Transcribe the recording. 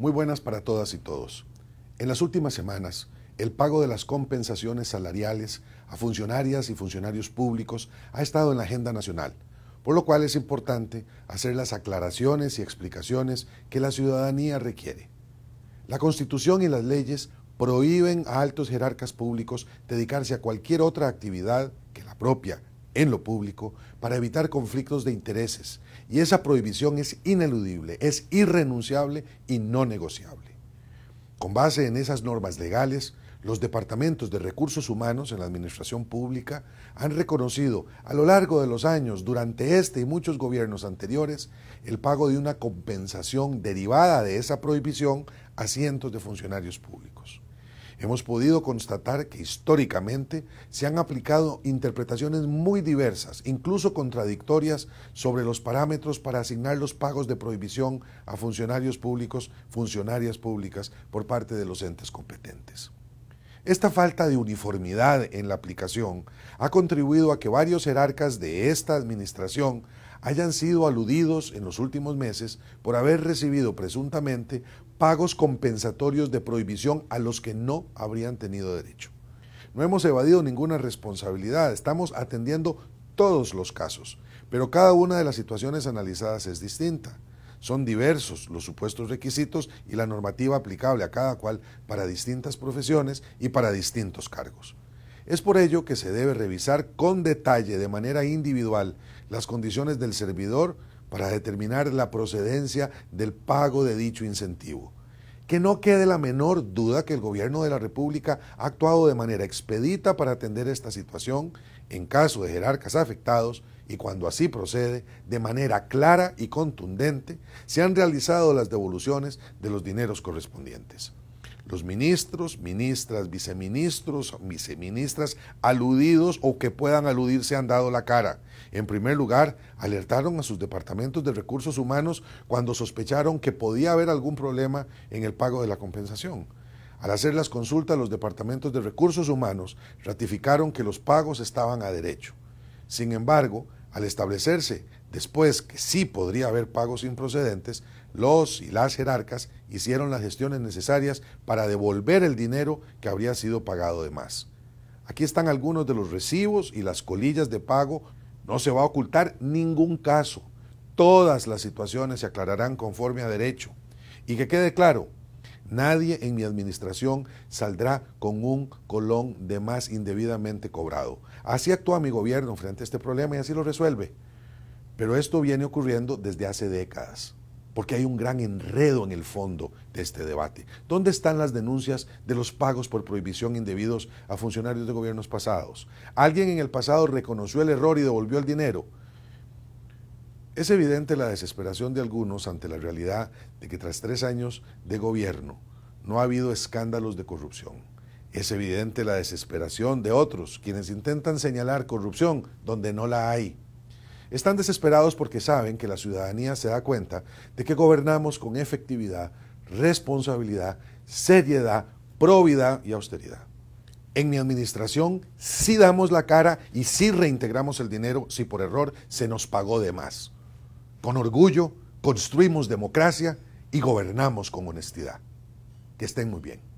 Muy buenas para todas y todos. En las últimas semanas, el pago de las compensaciones salariales a funcionarias y funcionarios públicos ha estado en la agenda nacional, por lo cual es importante hacer las aclaraciones y explicaciones que la ciudadanía requiere. La Constitución y las leyes prohíben a altos jerarcas públicos dedicarse a cualquier otra actividad que la propia en lo público para evitar conflictos de intereses y esa prohibición es ineludible, es irrenunciable y no negociable. Con base en esas normas legales, los departamentos de recursos humanos en la administración pública han reconocido a lo largo de los años, durante este y muchos gobiernos anteriores, el pago de una compensación derivada de esa prohibición a cientos de funcionarios públicos hemos podido constatar que históricamente se han aplicado interpretaciones muy diversas, incluso contradictorias, sobre los parámetros para asignar los pagos de prohibición a funcionarios públicos, funcionarias públicas, por parte de los entes competentes. Esta falta de uniformidad en la aplicación ha contribuido a que varios jerarcas de esta administración hayan sido aludidos en los últimos meses por haber recibido presuntamente pagos compensatorios de prohibición a los que no habrían tenido derecho. No hemos evadido ninguna responsabilidad, estamos atendiendo todos los casos, pero cada una de las situaciones analizadas es distinta. Son diversos los supuestos requisitos y la normativa aplicable a cada cual para distintas profesiones y para distintos cargos. Es por ello que se debe revisar con detalle, de manera individual, las condiciones del servidor para determinar la procedencia del pago de dicho incentivo. Que no quede la menor duda que el gobierno de la República ha actuado de manera expedita para atender esta situación en caso de jerarcas afectados y cuando así procede, de manera clara y contundente, se han realizado las devoluciones de los dineros correspondientes los ministros, ministras, viceministros, viceministras aludidos o que puedan aludirse se han dado la cara. En primer lugar, alertaron a sus departamentos de recursos humanos cuando sospecharon que podía haber algún problema en el pago de la compensación. Al hacer las consultas, los departamentos de recursos humanos ratificaron que los pagos estaban a derecho. Sin embargo, al establecerse Después que sí podría haber pagos improcedentes, los y las jerarcas hicieron las gestiones necesarias para devolver el dinero que habría sido pagado de más. Aquí están algunos de los recibos y las colillas de pago. No se va a ocultar ningún caso. Todas las situaciones se aclararán conforme a derecho. Y que quede claro, nadie en mi administración saldrá con un colón de más indebidamente cobrado. Así actúa mi gobierno frente a este problema y así lo resuelve. Pero esto viene ocurriendo desde hace décadas, porque hay un gran enredo en el fondo de este debate. ¿Dónde están las denuncias de los pagos por prohibición indebidos a funcionarios de gobiernos pasados? ¿Alguien en el pasado reconoció el error y devolvió el dinero? Es evidente la desesperación de algunos ante la realidad de que tras tres años de gobierno no ha habido escándalos de corrupción. Es evidente la desesperación de otros, quienes intentan señalar corrupción donde no la hay. Están desesperados porque saben que la ciudadanía se da cuenta de que gobernamos con efectividad, responsabilidad, seriedad, probidad y austeridad. En mi administración sí damos la cara y sí reintegramos el dinero si por error se nos pagó de más. Con orgullo construimos democracia y gobernamos con honestidad. Que estén muy bien.